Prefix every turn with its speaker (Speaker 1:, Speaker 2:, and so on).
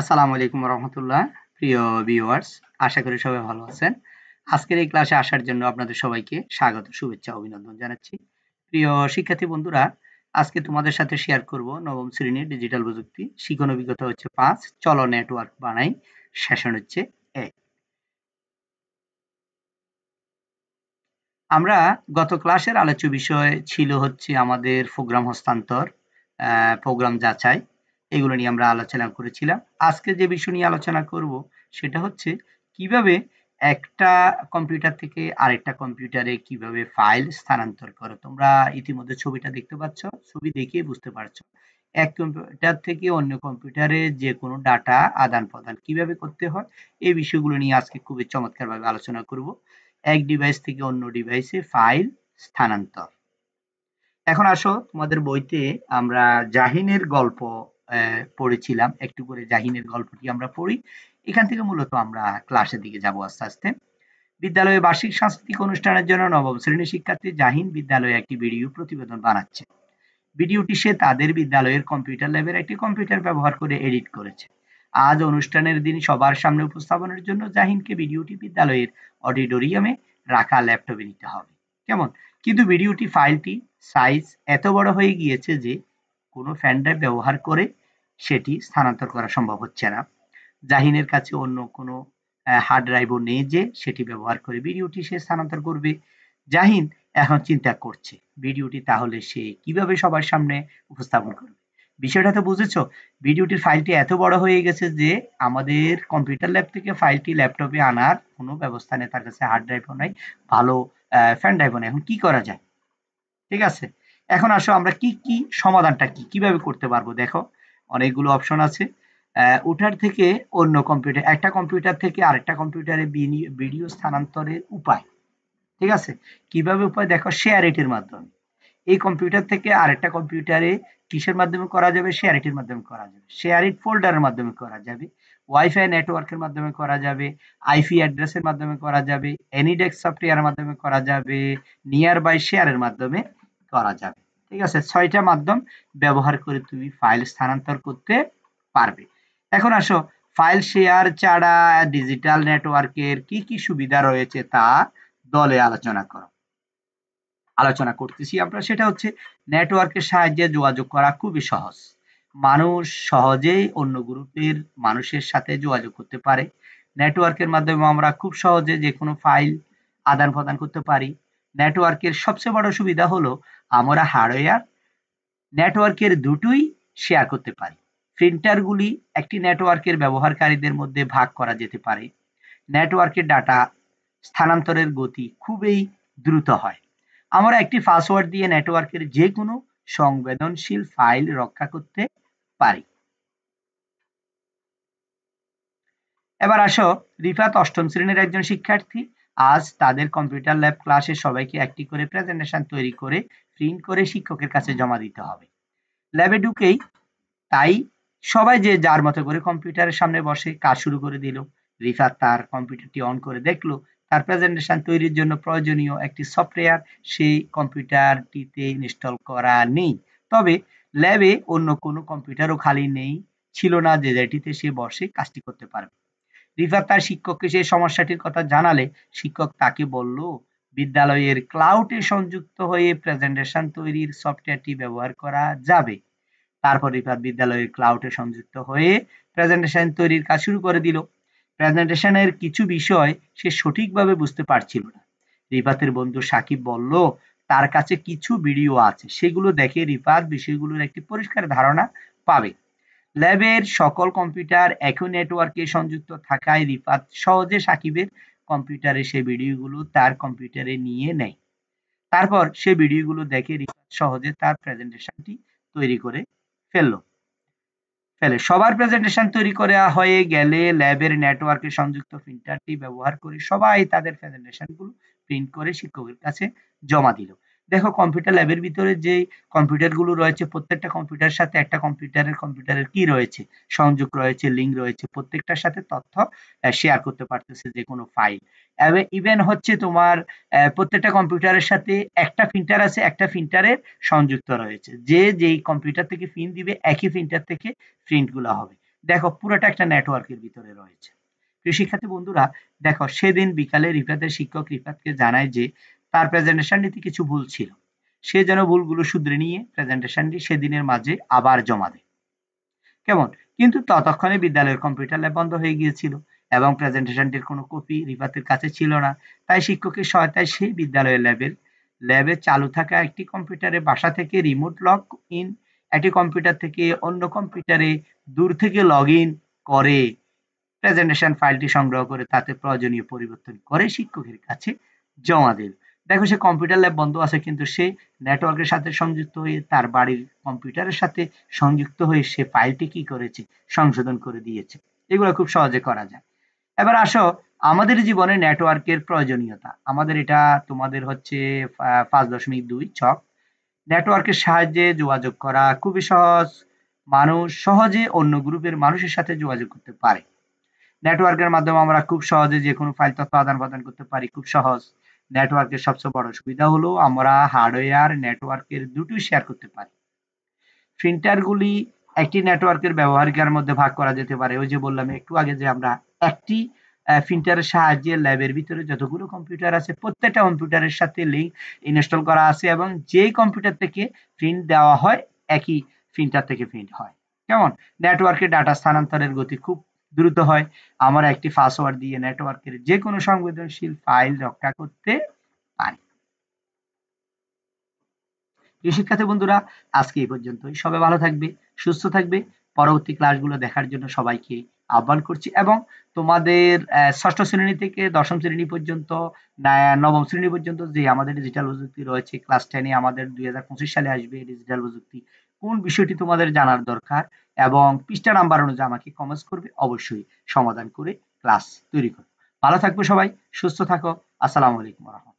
Speaker 1: আসসালামু আলাইকুম রহমতুল্লাহ প্রিয় ভিউয়ার্স আশা করি সবাই ভালো আছেন আজকের এই ক্লাসে আসার জন্য আপনাদের সবাইকে স্বাগত শুভেচ্ছা অভিনন্দন জানাচ্ছি প্রিয় শিক্ষার্থী বন্ধুরা আজকে তোমাদের সাথে শেয়ার করব নবম শ্রেণীর ডিজিটাল প্রযুক্তি শিখন অভিজ্ঞতা হচ্ছে পাঁচ চলো নেটওয়ার্ক বানাই সেশন হচ্ছে এক আমরা গত ক্লাসের আলোচ্য বিষয় ছিল হচ্ছে আমাদের প্রোগ্রাম হস্তান্তর প্রোগ্রাম যাচাই এগুলো নিয়ে আমরা আলোচনা করেছিলাম আজকে যে বিষয় নিয়ে আলোচনা করব সেটা হচ্ছে কিভাবে একটা কম্পিউটার থেকে আরেকটা কম্পিউটারে কিভাবে ফাইল স্থানান্তর করো তোমরা ইতিমধ্যে ছবিটা দেখতে পাচ্ছ ছবি দেখিয়ে বুঝতে পারছো এক কম্পিউটার থেকে অন্য কম্পিউটারে যে কোনো ডাটা আদান প্রদান কিভাবে করতে হয় এই বিষয়গুলো নিয়ে আজকে খুবই চমৎকারভাবে আলোচনা করব এক ডিভাইস থেকে অন্য ডিভাইসে ফাইল স্থানান্তর এখন আসো তোমাদের বইতে আমরা জাহিনের গল্প পড়েছিলাম একটু করে জাহিনের গল্পটি আমরা পড়ি এখান থেকে মূলত আমরা ক্লাসের দিকে যাব আস্তে আস্তে বিদ্যালয়ে বার্ষিক সাংস্কৃতিক অনুষ্ঠানের জন্য নবম শ্রেণীর শিক্ষার্থী জাহিন বিদ্যালয়ে একটি ভিডিও প্রতিবেদন বানাচ্ছে ভিডিওটি সে তাদের বিদ্যালয়ের কম্পিউটার ল্যাবের একটি কম্পিউটার ব্যবহার করে এডিট করেছে আজ অনুষ্ঠানের দিন সবার সামনে উপস্থাপনের জন্য জাহিনকে ভিডিওটি বিদ্যালয়ের অডিটোরিয়ামে রাখা ল্যাপটপে নিতে হবে কেমন কিন্তু ভিডিওটি ফাইলটি সাইজ এত বড় হয়ে গিয়েছে যে কোনো ফ্যান ড্রাইভ ব্যবহার করে সেটি স্থানান্তর করা সম্ভব হচ্ছে না জাহিনের কাছে অন্য কোনো হার্ড ড্রাইভও নেই যে সেটি ব্যবহার করে ভিডিওটি সে স্থানান্তর করবে জাহিন এখন চিন্তা করছে ভিডিওটি তাহলে সে কিভাবে সবার সামনে উপস্থাপন করবে বিষয়টা তো বুঝেছ ভিডিওটির ফাইলটি এত বড় হয়ে গেছে যে আমাদের কম্পিউটার ল্যাব থেকে ফাইলটি ল্যাপটপে আনার কোনো ব্যবস্থা নেই তার কাছে হার্ড ড্রাইভও নাই ভালো ফ্যান ড্রাইভও নাই এখন কি করা যায় ঠিক আছে এখন আসো আমরা কি কি সমাধানটা কি কিভাবে করতে পারবো দেখো অনেকগুলো অপশন আছে ওটার থেকে অন্য কম্পিউটার একটা কম্পিউটার থেকে আরেকটা কম্পিউটারে ভিডিও স্থানান্তরের উপায় ঠিক আছে কিভাবে উপায় দেখো শেয়ার এটির মাধ্যমে এই কম্পিউটার থেকে আরেকটা কম্পিউটারে কিসের মাধ্যমে করা যাবে শেয়ার এটির মাধ্যমে করা যাবে শেয়ার ইট ফোল্ডারের মাধ্যমে করা যাবে ওয়াইফাই নেটওয়ার্কের মাধ্যমে করা যাবে আইপি অ্যাড্রেসের মাধ্যমে করা যাবে এনিডেক্স সফটওয়্যারের মাধ্যমে করা যাবে নিয়ার বাই শেয়ারের মাধ্যমে করা যাবে ঠিক আছে ছয়টা মাধ্যম ব্যবহার করে তুমি ফাইল স্থানান্তর করতে পারবে এখন আসো ফাইল শেয়ার ছাড়া ডিজিটাল নেটওয়ার্কের কি কি সুবিধা রয়েছে তা দলে আলোচনা করো আলোচনা করতেছি আমরা সেটা হচ্ছে নেটওয়ার্কের সাহায্যে যোগাযোগ করা খুবই সহজ মানুষ সহজেই অন্য গ্রুপের মানুষের সাথে যোগাযোগ করতে পারে নেটওয়ার্কের মাধ্যমে আমরা খুব সহজে যে কোনো ফাইল আদান প্রদান করতে পারি নেটওয়ার্কের সবচেয়ে বড় সুবিধা হলো আমরা হার্ডওয়্যার নেটওয়ার্কের দুটোই শেয়ার করতে পারি প্রিন্টারগুলি একটি নেটওয়ার্কের ব্যবহারকারীদের মধ্যে ভাগ করা যেতে পারে নেটওয়ার্কের ডাটা স্থানান্তরের গতি খুবই দ্রুত হয় আমরা একটি পাসওয়ার্ড দিয়ে নেটওয়ার্কের যে কোনো সংবেদনশীল ফাইল রক্ষা করতে পারি এবার আসো রিফাত অষ্টম শ্রেণীর একজন শিক্ষার্থী আজ তাদের কম্পিউটার ল্যাব ক্লাসে সবাইকে একটি করে প্রেজেন্টেশন তৈরি করে প্রিন্ট করে শিক্ষকের কাছে জমা দিতে হবে ল্যাবে ঢুকেই তাই সবাই যে যার মতো করে কম্পিউটারের সামনে বসে কাজ শুরু করে দিল রিফার তার কম্পিউটারটি অন করে দেখলো তার প্রেজেন্টেশন তৈরির জন্য প্রয়োজনীয় একটি সফটওয়্যার সেই কম্পিউটারটিতে ইনস্টল করা নেই তবে ল্যাবে অন্য কোনো কম্পিউটারও খালি নেই ছিল না যে যেটিতে সে বসে কাজটি করতে পারবে রিফাত তার শিক্ষককে সেই সমস্যাটির কথা জানালে শিক্ষক তাকে বলল বিদ্যালয়ের ক্লাউডে সংযুক্ত হয়ে প্রেজেন্টেশন তৈরির সফটওয়্যারটি ব্যবহার করা যাবে তারপর রিফাত বিদ্যালয়ের ক্লাউডে সংযুক্ত হয়ে প্রেজেন্টেশন তৈরির কাজ শুরু করে দিল প্রেজেন্টেশনের কিছু বিষয় সে সঠিকভাবে বুঝতে পারছিল না রিফাতের বন্ধু সাকিব বলল তার কাছে কিছু ভিডিও আছে সেগুলো দেখে রিফাত বিষয়গুলোর একটি পরিষ্কার ধারণা পাবে ল্যাবের সকল কম্পিউটার একই নেটওয়ার্কে সংযুক্ত থাকায় রিফাত সহজে সাকিবের কম্পিউটারে সে ভিডিওগুলো তার কম্পিউটারে নিয়ে নেয় তারপর সে ভিডিওগুলো দেখে রিফাত সহজে তার প্রেজেন্টেশনটি তৈরি করে ফেলল ফেলে সবার প্রেজেন্টেশন তৈরি করে হয়ে গেলে ল্যাবের নেটওয়ার্কে সংযুক্ত প্রিন্টারটি ব্যবহার করে সবাই তাদের প্রেজেন্টেশনগুলো প্রিন্ট করে শিক্ষকের কাছে জমা দিল দেখো কম্পিউটার ল্যাবের ভিতরে যে কম্পিউটারগুলো রয়েছে প্রত্যেকটা কম্পিউটার সাথে একটা কম্পিউটারের কম্পিউটারের কি রয়েছে সংযোগ রয়েছে লিঙ্ক রয়েছে প্রত্যেকটার সাথে তথ্য শেয়ার করতে পারতেছে যে কোনো ফাইল ইভেন হচ্ছে তোমার প্রত্যেকটা কম্পিউটারের সাথে একটা প্রিন্টার আছে একটা প্রিন্টারের সংযুক্ত রয়েছে যে যেই কম্পিউটার থেকে প্রিন্ট দিবে একই প্রিন্টার থেকে প্রিন্টগুলো হবে দেখো পুরোটা একটা নেটওয়ার্কের ভিতরে রয়েছে কৃষিখাতে বন্ধুরা দেখো সেদিন বিকালে রিফাতের শিক্ষক রিফাতকে জানায় যে তার প্রেজেন্টেশনটিতে কিছু ভুল ছিল সে যেন ভুলগুলো শুধরে নিয়ে প্রেজেন্টেশনটি সেদিনের মাঝে আবার জমা দেয় কেমন কিন্তু ততক্ষণে বিদ্যালয়ের কম্পিউটার ল্যাব বন্ধ হয়ে গিয়েছিল এবং প্রেজেন্টেশনটির কোনো কপি রিপাতের কাছে ছিল না তাই শিক্ষকের সহায়তায় সে বিদ্যালয়ের ল্যাবের ল্যাবে চালু থাকা একটি কম্পিউটারে বাসা থেকে রিমোট লগ ইন একটি কম্পিউটার থেকে অন্য কম্পিউটারে দূর থেকে লগ ইন করে প্রেজেন্টেশন ফাইলটি সংগ্রহ করে তাতে প্রয়োজনীয় পরিবর্তন করে শিক্ষকের কাছে জমা দেবে দেখো সে কম্পিউটার ল্যাব বন্ধ আছে কিন্তু সে নেটওয়ার্কের সাথে সংযুক্ত হয়ে তার বাড়ির কম্পিউটারের সাথে সংযুক্ত হয়ে সে ফাইলটি কি করেছে সংশোধন করে দিয়েছে এগুলো খুব সহজে করা যায় এবার আসো আমাদের জীবনে নেটওয়ার্কের প্রয়োজনীয়তা আমাদের এটা তোমাদের হচ্ছে পাঁচ দশমিক দুই ছক নেটওয়ার্কের সাহায্যে যোগাযোগ করা খুবই সহজ মানুষ সহজে অন্য গ্রুপের মানুষের সাথে যোগাযোগ করতে পারে নেটওয়ার্কের মাধ্যমে আমরা খুব সহজে যে কোনো ফাইল তথ্য আদান প্রদান করতে পারি খুব সহজ নেটওয়ার্কের সবচেয়ে বড় সুবিধা হলো আমরা হার্ডওয়্যার নেটওয়ার্কের দুটোই শেয়ার করতে পারি প্রিন্টারগুলি একটি নেটওয়ার্কের ব্যবহারিকার মধ্যে ভাগ করা যেতে পারে ওই যে বললাম একটু আগে যে আমরা একটি প্রিন্টারের সাহায্যে ল্যাবের ভিতরে যতগুলো কম্পিউটার আছে প্রত্যেকটা কম্পিউটারের সাথে লিঙ্ক ইনস্টল করা আছে এবং যে কম্পিউটার থেকে প্রিন্ট দেওয়া হয় একই প্রিন্টার থেকে প্রিন্ট হয় কেমন নেটওয়ার্কে ডাটা স্থানান্তরের গতি খুব দ্রুত হয় আমরা একটি পাসওয়ার্ড দিয়ে নেটওয়ার্কের যে কোনো সংবেদনশীল ফাইল রক্ষা করতে পারি প্রিয় শিক্ষার্থী বন্ধুরা আজকে এই পর্যন্তই সবাই ভালো থাকবে সুস্থ থাকবে পরবর্তী ক্লাসগুলো দেখার জন্য সবাইকে আহ্বান করছি এবং তোমাদের ষষ্ঠ শ্রেণী থেকে দশম শ্রেণী পর্যন্ত নবম শ্রেণী পর্যন্ত যে আমাদের ডিজিটাল প্রযুক্তি রয়েছে ক্লাস টেনে আমাদের দুই সালে আসবে ডিজিটাল প্রযুক্তি কোন বিষয়টি তোমাদের জানার দরকার এবং পৃষ্ঠা নাম্বার অনুযায়ী আমাকে কমেন্টস করবে অবশ্যই সমাধান করে ক্লাস তৈরি করো ভালো থাকবে সবাই সুস্থ থাকো আসসালামু আলাইকুম রহমান